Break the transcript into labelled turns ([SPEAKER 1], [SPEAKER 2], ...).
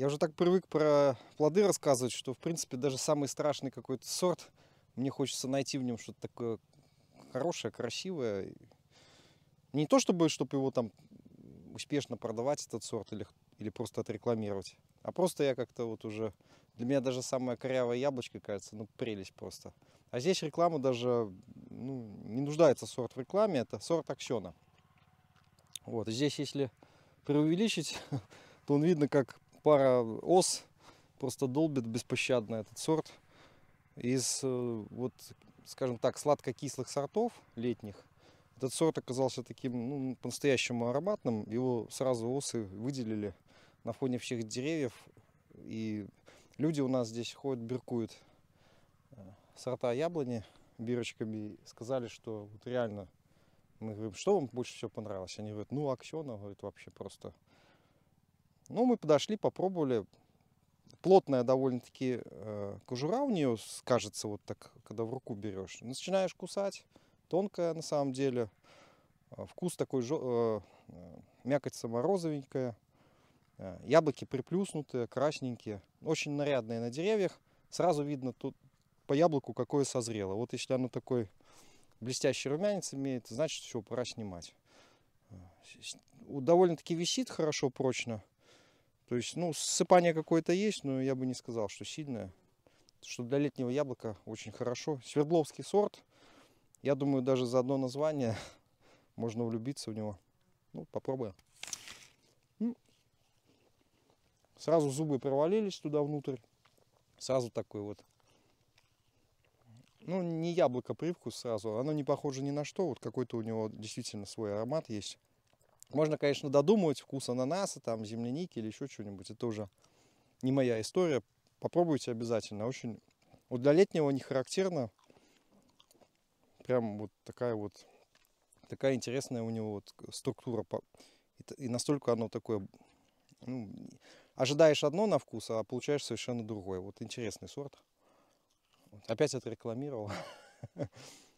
[SPEAKER 1] Я уже так привык про плоды рассказывать, что, в принципе, даже самый страшный какой-то сорт, мне хочется найти в нем что-то такое хорошее, красивое. Не то чтобы, чтобы его там успешно продавать, этот сорт, или, или просто отрекламировать. А просто я как-то вот уже... Для меня даже самая корявая яблочко, кажется, ну, прелесть просто. А здесь реклама даже... Ну, не нуждается сорт в рекламе, это сорт аксена. Вот, здесь если преувеличить, то он видно, как пара ос просто долбит беспощадно этот сорт. Из, э, вот, скажем так, сладко-кислых сортов летних, этот сорт оказался таким, ну, по-настоящему ароматным. Его сразу осы выделили на фоне всех деревьев. И люди у нас здесь ходят, биркуют э, сорта яблони бирочками. Сказали, что вот реально мы говорим, что вам больше всего понравилось? Они говорят, ну, Аксена, говорит, вообще просто ну, мы подошли, попробовали. Плотная довольно-таки э, кожура у нее, кажется, вот так, когда в руку берешь. Начинаешь кусать, тонкая на самом деле. Э, вкус такой, э, э, мякоть сама розовенькая. Э, яблоки приплюснутые, красненькие. Очень нарядные на деревьях. Сразу видно тут по яблоку, какое созрело. Вот если оно такой блестящий румянец имеет, значит, все, пора снимать. Довольно-таки висит хорошо, прочно. То есть, ну, ссыпание какое-то есть, но я бы не сказал, что сильное. Что для летнего яблока очень хорошо. Свердловский сорт. Я думаю, даже за одно название можно влюбиться в него. Ну, попробуем. Сразу зубы провалились туда внутрь. Сразу такой вот. Ну, не яблоко привкус сразу. Оно не похоже ни на что. Вот какой-то у него действительно свой аромат есть. Можно, конечно, додумывать вкус ананаса, там, земляники или еще что-нибудь. Это уже не моя история. Попробуйте обязательно. Очень... Вот для летнего не характерно. Прям вот такая вот... Такая интересная у него вот структура. И настолько оно такое... Ну, ожидаешь одно на вкус, а получаешь совершенно другое. Вот интересный сорт. Опять это рекламировал.